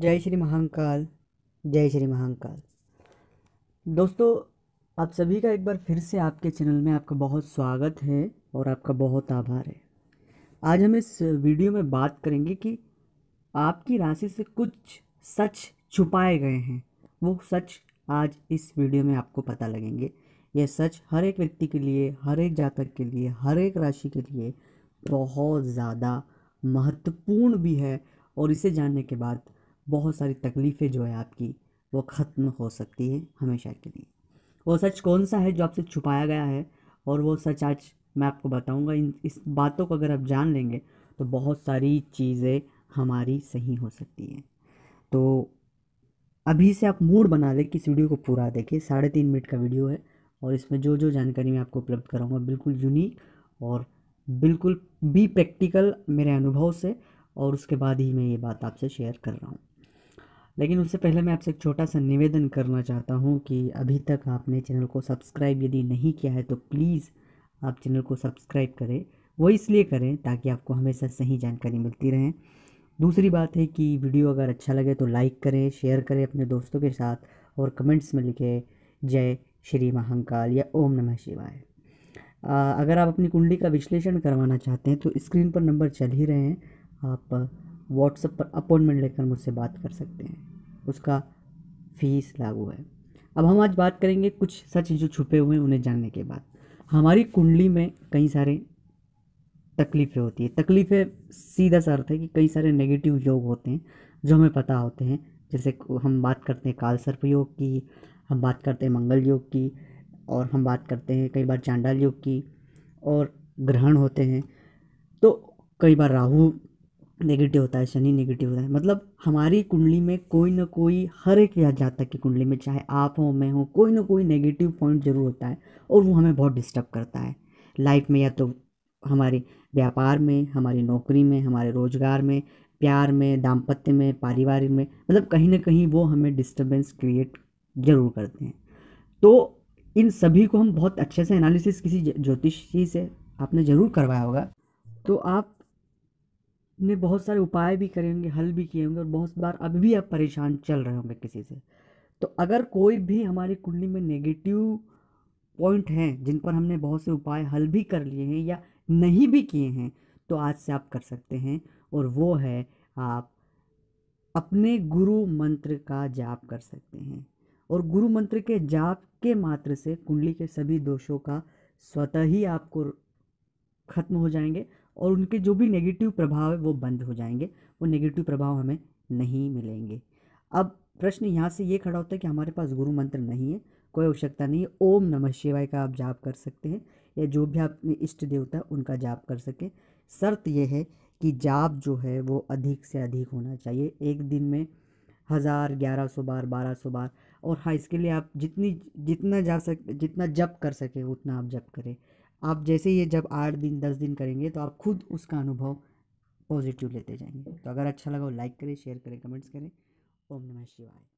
जय श्री महाकाल जय श्री महाकाल दोस्तों आप सभी का एक बार फिर से आपके चैनल में आपका बहुत स्वागत है और आपका बहुत आभार है आज हम इस वीडियो में बात करेंगे कि आपकी राशि से कुछ सच छुपाए गए हैं वो सच आज इस वीडियो में आपको पता लगेंगे ये सच हर एक व्यक्ति के लिए हर एक जातक के लिए हर एक राशि के लिए बहुत ज़्यादा महत्वपूर्ण भी है और इसे जानने के बाद बहुत सारी तकलीफ़ें जो है आपकी वो ख़त्म हो सकती है हमेशा के लिए वो सच कौन सा है जो आपसे छुपाया गया है और वो सच आज मैं आपको बताऊंगा इन इस बातों को अगर आप जान लेंगे तो बहुत सारी चीज़ें हमारी सही हो सकती हैं तो अभी से आप मूड बना लें कि इस वीडियो को पूरा देखिए साढ़े तीन मिनट का वीडियो है और इसमें जो जो जानकारी मैं आपको उपलब्ध कराऊंगा बिल्कुल यूनिक और बिल्कुल भी प्रैक्टिकल मेरे अनुभव से और उसके बाद ही मैं ये बात आपसे शेयर कर रहा हूँ लेकिन उससे पहले मैं आपसे एक छोटा सा निवेदन करना चाहता हूँ कि अभी तक आपने चैनल को सब्सक्राइब यदि नहीं किया है तो प्लीज़ आप चैनल को सब्सक्राइब करें वो इसलिए करें ताकि आपको हमेशा सही जानकारी मिलती रहे दूसरी बात है कि वीडियो अगर अच्छा लगे तो लाइक करें शेयर करें अपने दोस्तों के साथ और कमेंट्स में लिखें जय श्री महाकाल या ओम नमः शिवाय अगर आप अपनी कुंडली का विश्लेषण करवाना चाहते हैं तो स्क्रीन पर नंबर चल ही रहे हैं आप व्हाट्सएप पर अपॉइंटमेंट लेकर मुझसे बात कर सकते हैं उसका फीस लागू है अब हम आज बात करेंगे कुछ सच जो छुपे हुए हैं उन्हें जानने के बाद हमारी कुंडली में कई सारे तकलीफ़ें होती है तकलीफ़ें सीधा सा अर्थ है कि कई सारे नेगेटिव योग होते हैं जो हमें पता होते हैं जैसे हम बात करते हैं काल सर्प योग की हम बात करते हैं मंगल योग की और हम बात करते हैं कई बार चांडाल योग की और ग्रहण होते हैं तो कई बार राहु नेगेटिव होता है शनि नेगेटिव होता है मतलब हमारी कुंडली में कोई ना कोई हर एक या जातक की कुंडली में चाहे आप हो मैं हो कोई ना कोई नेगेटिव पॉइंट ज़रूर होता है और वो हमें बहुत डिस्टर्ब करता है लाइफ में या तो हमारे व्यापार में हमारी नौकरी में हमारे रोज़गार में प्यार में दाम्पत्य में पारिवारिक में मतलब कहीं ना कहीं वो हमें डिस्टर्बेंस क्रिएट ज़रूर करते हैं तो इन सभी को हम बहुत अच्छे से एनालिसिस किसी ज्योतिषी से आपने ज़रूर करवाया होगा तो आप ने बहुत सारे उपाय भी करे होंगे हल भी किए होंगे और बहुत बार अभी भी आप परेशान चल रहे होंगे किसी से तो अगर कोई भी हमारी कुंडली में नेगेटिव पॉइंट हैं जिन पर हमने बहुत से उपाय हल भी कर लिए हैं या नहीं भी किए हैं तो आज से आप कर सकते हैं और वो है आप अपने गुरु मंत्र का जाप कर सकते हैं और गुरु मंत्र के जाप के मात्र से कुंडली के सभी दोषों का स्वतः ही आपको ख़त्म हो जाएंगे और उनके जो भी नेगेटिव प्रभाव है वो बंद हो जाएंगे वो नेगेटिव प्रभाव हमें नहीं मिलेंगे अब प्रश्न यहाँ से ये खड़ा होता है कि हमारे पास गुरु मंत्र नहीं है कोई आवश्यकता नहीं है ओम नमः शिवाय का आप जाप कर सकते हैं या जो भी आपने इष्ट देवता उनका जाप कर सकें शर्त यह है कि जाप जो है वो अधिक से अधिक होना चाहिए एक दिन में हज़ार ग्यारह सौ बार बारह सौ बार और हाँ इसके लिए आप जितनी जितना जा सक जितना जप कर सके उतना आप जप करें आप जैसे ये जब आठ दिन दस दिन करेंगे तो आप खुद उसका अनुभव पॉजिटिव लेते जाएंगे तो अगर अच्छा लगा हो लाइक करें शेयर करें कमेंट्स करें ओम नमः शिवाय